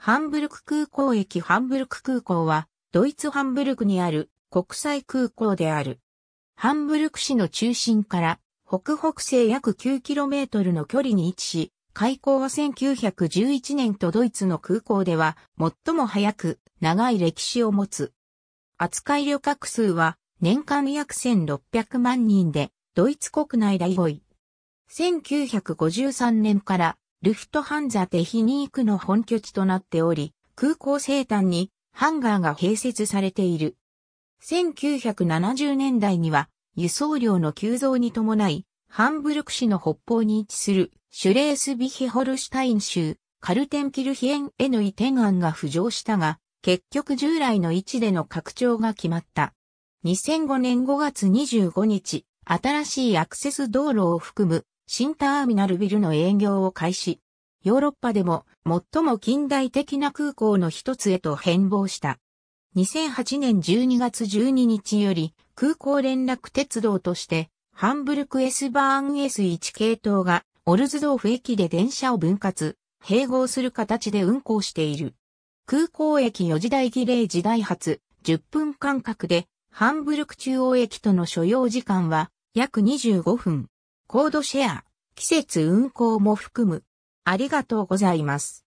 ハンブルク空港駅ハンブルク空港は、ドイツハンブルクにある国際空港である。ハンブルク市の中心から北北西約 9km の距離に位置し、開港は1911年とドイツの空港では最も早く長い歴史を持つ。扱い旅客数は年間約1600万人で、ドイツ国内第5位。1953年からルフトハンザテヒニークの本拠地となっており、空港西端にハンガーが併設されている。1970年代には輸送量の急増に伴い、ハンブルク市の北方に位置するシュレースビヒホルシュタイン州カルテンキルヒエンへの移転案が浮上したが、結局従来の位置での拡張が決まった。2005年5月25日、新しいアクセス道路を含む新ターミナルビルの営業を開始。ヨーロッパでも最も近代的な空港の一つへと変貌した。2008年12月12日より空港連絡鉄道としてハンブルク S バーン S1 系統がオルズドーフ駅で電車を分割、併合する形で運行している。空港駅4時台儀礼時代発10分間隔でハンブルク中央駅との所要時間は約25分。コードシェア、季節運行も含む。ありがとうございます。